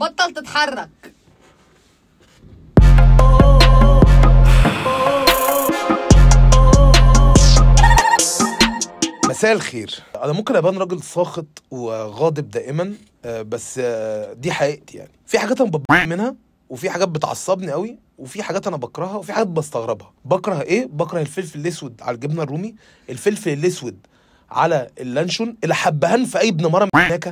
بطل تتحرك مساء الخير انا ممكن ابان راجل ساخط وغاضب دائما آه، بس آه، دي حقيقتي يعني في حاجات انا ببقى منها وفي حاجات بتعصبني قوي وفي حاجات انا بكرهها وفي حاجات بستغربها بكره ايه بكره الفلفل الاسود على الجبنه الرومي الفلفل الاسود على اللانشون الحبهان في اي ابن مرة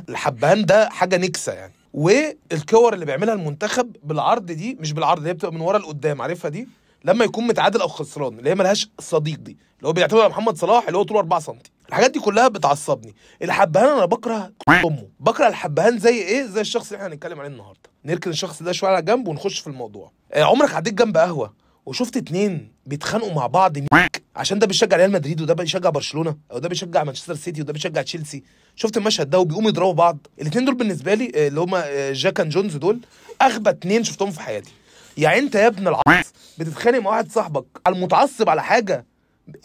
الحبهان ده حاجه نكسه يعني والكور اللي بيعملها المنتخب بالعرض دي مش بالعرض اللي هي بتبقى من ورا لقدام عارفها دي لما يكون متعادل او خسران اللي هي ملهاش صديق دي اللي هو بيعتمد على محمد صلاح اللي هو طوله 4 سم الحاجات دي كلها بتعصبني الحبهان انا بكره امه بكره الحبهان زي ايه زي الشخص اللي احنا هنتكلم عليه النهارده نركن الشخص ده شويه على جنب ونخش في الموضوع آه، عمرك عديت جنب قهوه وشفت اتنين بيتخانقوا مع بعض عشان ده بيشجع ريال مدريد وده بيشجع برشلونه او ده بيشجع مانشستر سيتي وده بيشجع تشيلسي شفت المشهد ده وبيقوموا يضربوا بعض الاتنين دول بالنسبه لي آه، اللي هما آه، جاكان جونز دول اغبى اتنين شفتهم في حياتي يعني انت يا ابن العص بتتخانق مع واحد صاحبك المتعصب على حاجه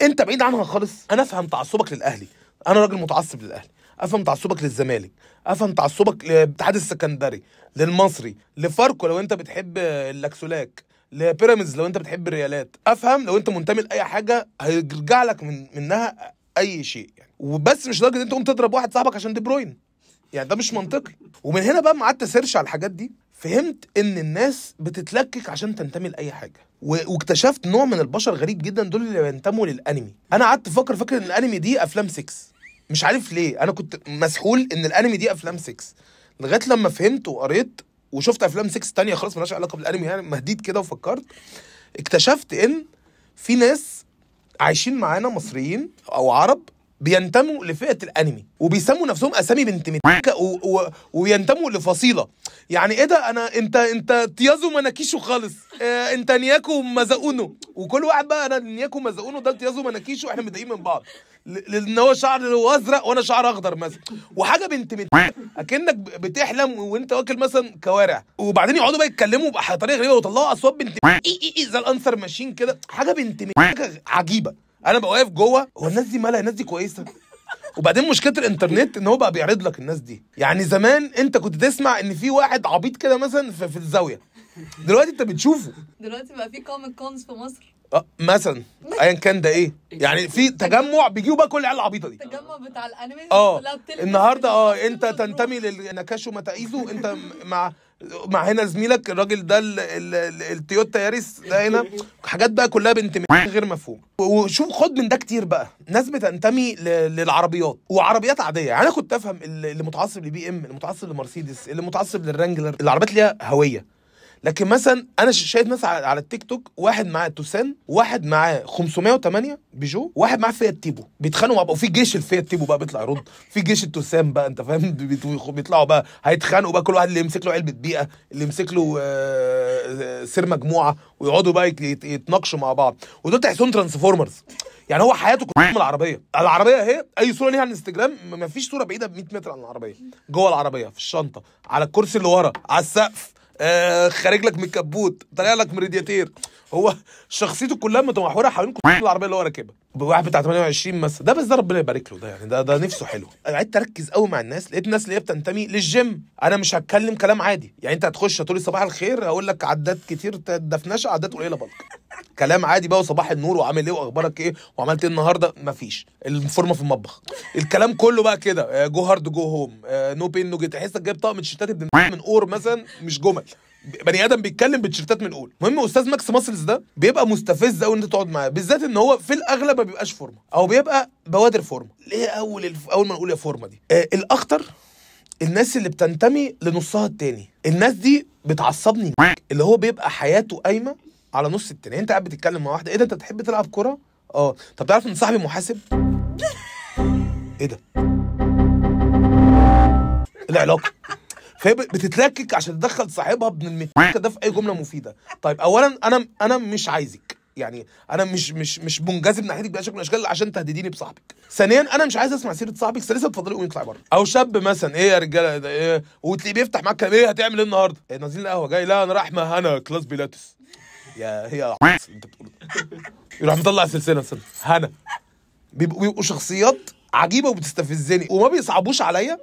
انت بعيد عنها خالص انا افهم تعصبك للاهلي انا راجل متعصب للاهلي افهم تعصبك للزمالك افهم تعصبك لاتحاد السكندري للمصري لفاركو لو انت بتحب آه، اللاكسولاك لبيراميدز لو انت بتحب الريالات افهم لو انت منتمي لاي حاجه هيرجع لك من منها اي شيء يعني وبس مش لدرجه ان انت قمت تضرب واحد صاحبك عشان دي بروين يعني ده مش منطقي ومن هنا بقى ما قعدت سيرش على الحاجات دي فهمت ان الناس بتتلكك عشان تنتمي لاي حاجه واكتشفت نوع من البشر غريب جدا دول اللي بينتموا للانمي انا قعدت افكر فاكر ان الانمي دي افلام 6 مش عارف ليه انا كنت مسحول ان الانمي دي افلام 6 لغايه لما فهمت وقريت وشفت افلام 6 تانية خلاص مالهاش علاقه بالانمي يعني مهديت كده وفكرت اكتشفت ان في ناس عايشين معانا مصريين او عرب بينتموا لفئه الانمي وبيسموا نفسهم اسامي بنت متكه وبينتموا لفصيله يعني ايه ده انا انت انت تيازو مناكيشو خالص اه انت نياكو مزاونو وكل واحد بقى انا نياكو مزاونو ده تيازو مناكيشو احنا متضايقين من بعض لان هو شعر ازرق وانا شعر اخضر مثلا وحاجه بنت متكه اكنك بتحلم وانت واكل مثلا كوارع وبعدين يقعدوا بقى يتكلموا بطريقه غريبه ويطلعوا اصوات بنت اي إيه، إيه، زي الانسر ماشين كده حاجه بنت متكه عجيبه انا بقى واقف جوه هو الناس دي مالها الناس دي كويسه وبعدين مشكله الانترنت ان هو بقى بيعرض لك الناس دي يعني زمان انت كنت تسمع ان في واحد عبيط كده مثلا في, في الزاويه دلوقتي انت بتشوفه دلوقتي بقى في كوميك كونز في مصر آه، مثلا ايا كان ده ايه يعني في تجمع بيجيبوا بقى كل العيال العبيطه دي التجمع بتاع الانمي اه النهارده اه انت تنتمي للنكاش متايزو انت مع مع هنا زميلك الراجل ده التويوتا ياريس ده هنا حاجات بقى كلها بنت غير مفهوم وشوف خد من ده كتير بقى ناس بتنتمي للعربيات وعربيات عاديه يعني انا كنت افهم اللي متعصب لبي ام اللي متعصب لمرسيدس اللي متعصب للرانجلر العربيات ليها هويه لكن مثلا انا شايف مثلا على التيك توك واحد معاه توسان واحد معاه 508 بيجو واحد معاه فيات تيبو بيتخانقوا مع بعض وفي جيش الفيات تيبو بقى بيطلع يرد في جيش التوسان بقى انت فاهم بيطلعوا بقى هيتخانقوا بقى كل واحد اللي يمسك له علبه بيئه اللي يمسك له آه، آه، سير مجموعه ويقعدوا بقى يتناقشوا مع بعض ودول تحسهم ترانسفورمرز يعني هو حياته كلها من العربيه العربيه اهي اي صوره ليها على الانستجرام مفيش صوره بعيده ب 100 متر عن العربيه جوه العربيه في الشنطه على الكرسي اللي ورا على السقف آه، خارج لك من الكبوت طالع لك من رادياتير هو شخصيته كلها متمحوره حوالين كل العربيه اللي هو راكبها واحد بتاع 28 مثلا ده بس ده ربنا يبارك له ده يعني ده ده نفسه حلو قعدت اركز قوي مع الناس لقيت الناس اللي هي بتنتمي للجيم انا مش هتكلم كلام عادي يعني انت هتخش هتقولي صباح الخير هقول لك عدات كتير دفنشه عدات قليله بالك كلام عادي بقى وصباح النور وعامل ايه واخبارك ايه وعملت ايه النهارده مفيش الفورمه في المطبخ الكلام كله بقى كده آه، جو هارد جو هوم نو بين نو جيت تحسك جايب طقم تيشيرتات من اور مثلا مش جمل بني ادم بيتكلم بتيشيرتات من اول المهم استاذ ماكس ماسلز ده بيبقى مستفز قوي ان انت تقعد معاه بالذات ان هو في الاغلب ما بيبقاش فورمه او بيبقى بوادر فورمه ليه اول الف... اول ما نقول يا فورمه دي آه الاخطر الناس اللي بتنتمي لنصها التاني الناس دي بتعصبني اللي هو بيبقى حياته قايمه على نص التاني يعني انت قاعد بتتكلم مع واحده ايه ده انت بتحب تلعب كوره اه طب تعرف ان صاحبي محاسب ايه ده العلاقه فهي بتتلكك عشان تدخل صاحبها ابن الميكا ده في اي جمله مفيده طيب اولا انا انا مش عايزك يعني انا مش مش مش منجذب ناحيتك باي شكل من الاشكال عشان تهدديني بصاحبك ثانيا انا مش عايز اسمع سيره صاحبك لسه اتفضلي قومي اطلعي بره او شاب مثلا ايه يا رجاله ده ايه وتلاقيه بيفتح معاك كلام ايه هتعمل ايه النهارده إيه نازلين القهوه جاي لا انا رايح ما هنا كلاس بيلاتس يا هي انت بتقول يروح مطلع السلسله سنة. هنا بيبقوا بيبقوا شخصيات عجيبه وبتستفزني وما بيصعبوش عليا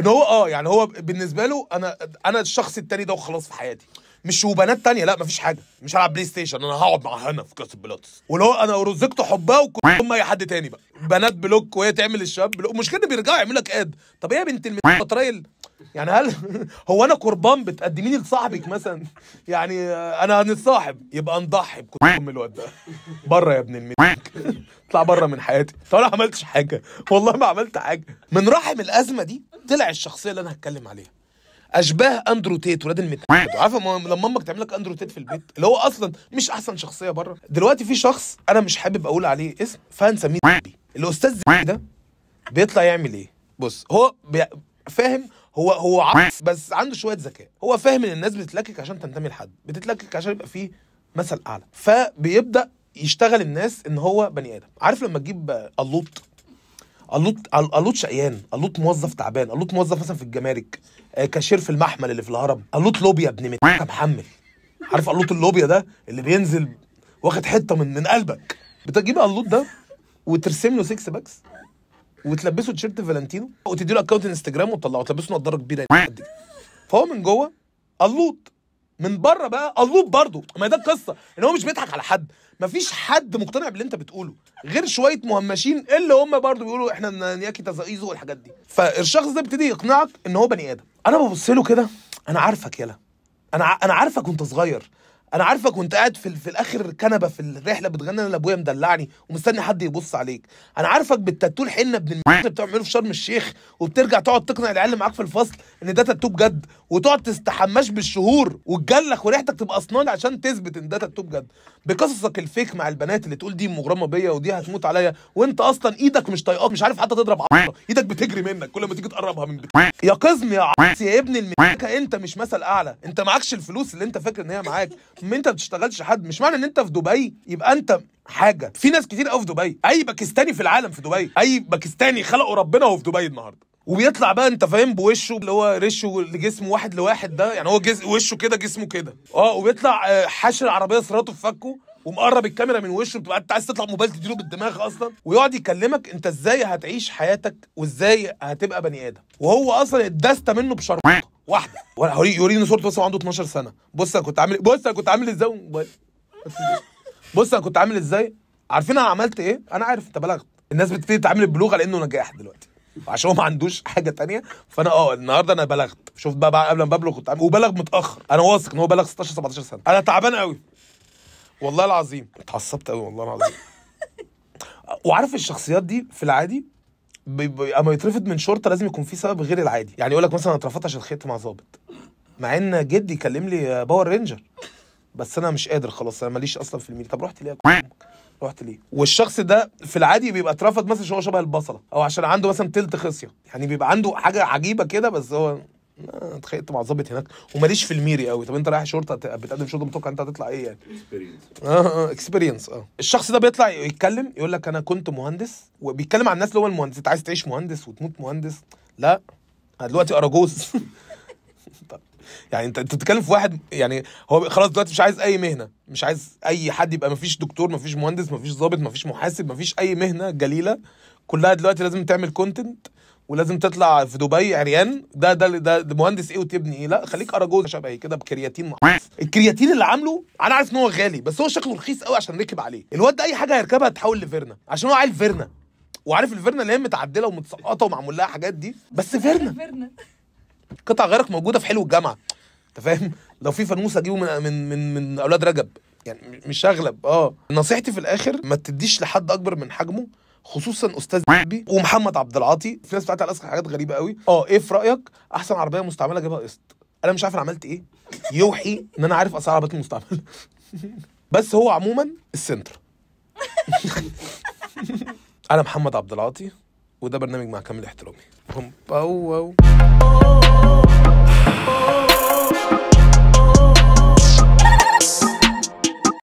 ان هو اه يعني هو بالنسبه له انا انا الشخص التاني ده وخلاص في حياتي مش وبنات تانية لا مفيش حاجه مش هلعب بلاي ستيشن انا هقعد مع هنا في كاس البلاتس واللي هو انا رزقت حبها وكنت ام اي حد تاني بقى بنات بلوك وهي تعمل الشاب بلوك مش كده بيرجعوا يعملوا لك اد طب ايه يا بنت المترايل يعني هل هو انا قربان بتقدميني لصاحبك مثلا يعني انا هنتصاحب يبقى نضحي ام الواد ده بره يا ابن الميك اطلع بره من حياتي طب انا ما عملتش حاجه والله ما عملت حاجه من رحم الازمه دي طلع الشخصيه اللي انا هتكلم عليها اشباه اندرو تيت ولاد المت عارف لما امك تعمل لك اندرو تيت في البيت اللي هو اصلا مش احسن شخصيه بره دلوقتي في شخص انا مش حابب اقول عليه اسم فهنسميه الاستاذ ده بيطلع يعمل ايه بص هو بي... فاهم هو هو عارف بس عنده شويه ذكاء هو فاهم ان الناس بتتلكك عشان تنتمي لحد بتتلكك عشان يبقى فيه مثل اعلى فبيبدا يشتغل الناس ان هو بني ادم عارف لما تجيب اللوط اللوط اللوط شقيان اللوط موظف تعبان اللوط موظف مثلا في الجمارك آه، كاشير في المحمل اللي في الهرم اللوط لوبيا ابن من محمل عارف اللوط اللوبيا ده اللي بينزل واخد حته من من قلبك بتجيب اللوط ده وترسم له سكس باكس وتلبسه تيشيرت فالنتينو وتدي له اكونت انستجرام وتطلعه وتلبسه نضاره كبيره فهو من جوه اللوط من بره بقى الوب برضه ما ده القصه ان هو مش بيضحك على حد مفيش حد مقتنع باللي انت بتقوله غير شويه مهمشين اللي هم برضه بيقولوا احنا نياكي تزايزو والحاجات دي فالشخص ده ابتدي يقنعك ان هو بني ادم انا ببص له كده انا عارفك يلا انا انا عارفك وانت صغير انا عارفك وانت قاعد في, في الاخر كنبه في الرحله بتغني انا لابويا مدلعني ومستني حد يبص عليك انا عارفك بالتاتو الحنه ابن اللي بتعمله في شرم الشيخ وبترجع تقعد تقنع العيال اللي معاك في الفصل ان ده تاتو بجد وتقعد تستحماش بالشهور وتجلخ وريحتك تبقى اسنان عشان تثبت ان ده تاتو بجد بقصصك الفيك مع البنات اللي تقول دي مغرمه بيا ودي هتموت عليا وانت اصلا ايدك مش طايقاك مش عارف حتى تضرب عصا ايدك بتجري منك كل ما تيجي تقربها من بت... يا قزم يا عص يا ابن المكه انت مش مثل اعلى انت معكش الفلوس اللي انت فاكر ان هي معاك ما انت ما بتشتغلش حد مش معنى ان انت في دبي يبقى انت حاجه في ناس كتير قوي في دبي اي باكستاني في العالم في دبي اي باكستاني خلقه ربنا وهو في دبي النهارده وبيطلع بقى انت فاهم بوشه اللي هو رشه اللي جسمه واحد لواحد ده يعني هو جز... وشه كده جسمه كده اه وبيطلع آه، حاشر العربيه صراطه في فكه ومقرب الكاميرا من وشه بتبقى انت عايز تطلع موبايل تديله بالدماغ اصلا ويقعد يكلمك انت ازاي هتعيش حياتك وازاي هتبقى بني ادم وهو اصلا اتدست منه بشرمطه واحده يوريني صورته بس عنده 12 سنه بص انا كنت عامل إيه؟ بص انا كنت عامل ازاي بص انا كنت عامل ازاي عارفين انا عملت ايه انا عارف انت بلغت الناس بتبتدي تعامل البلوغ لانه نجاح دلوقتي عشان هو ما عندوش حاجه تانية فانا اه النهارده انا بلغت شوف بقى قبل ما ببلغ كنت عامل وبلغ متاخر انا واثق ان هو بلغ 16 17 سنه انا تعبان قوي والله العظيم اتعصبت قوي والله العظيم وعارف الشخصيات دي في العادي اما يترفض من شرطه لازم يكون في سبب غير العادي يعني يقول لك مثلا اترفضت عشان خيط مع ظابط مع ان جدي كلم لي باور رينجر بس انا مش قادر خلاص انا ماليش اصلا في الميل طب رحت ليه رحت ليه والشخص ده في العادي بيبقى اترفض مثلا عشان هو شبه البصله او عشان عنده مثلا تلت خصيه يعني بيبقى عنده حاجه عجيبه كده بس هو آه، تخيل طبعا ظابط هناك وماليش في الميري قوي طب انت رايح شرطه بتقدم شرطه متوقع انت هتطلع ايه يعني اكسبيرينس اه اه اكسبيرينس اه الشخص ده بيطلع يتكلم يقول لك انا كنت مهندس وبيتكلم عن الناس اللي هو المهندس انت عايز تعيش مهندس وتموت مهندس لا انا دلوقتي اراجوز يعني انت انت بتتكلم في واحد يعني هو خلاص دلوقتي مش عايز اي مهنه مش عايز اي حد يبقى مفيش دكتور مفيش مهندس مفيش ما مفيش محاسب مفيش اي مهنه جليله كلها دلوقتي لازم تعمل كونتنت ولازم تطلع في دبي عريان ده ده ده, ده مهندس ايه وتبني ايه لا خليك اراجوز شبهي كده بكرياتين الكرياتين اللي عامله انا عارف ان هو غالي بس هو شكله رخيص قوي عشان ركب عليه الواد ده اي حاجه هيركبها تحول لفيرنا عشان هو عيل فيرنا وعارف الفيرنا اللي هي متعدله ومتسقطه ومعمول لها حاجات دي بس فيرنا قطع غيرك موجوده في حلو الجامعه انت فاهم لو في فانوس اجيبه من من من, من اولاد رجب يعني مش اغلب اه نصيحتي في الاخر ما تديش لحد اكبر من حجمه خصوصا استاذ بي ومحمد عبد العاطي في ناس بتاعت على حاجات غريبه قوي اه ايه في رايك احسن عربيه مستعمله جابها قسط انا مش عارف انا عملت ايه يوحي ان انا عارف اسعار عربيات المستعمله بس هو عموما السنتر انا محمد عبد العاطي وده برنامج مع كامل احترامي هم باو واو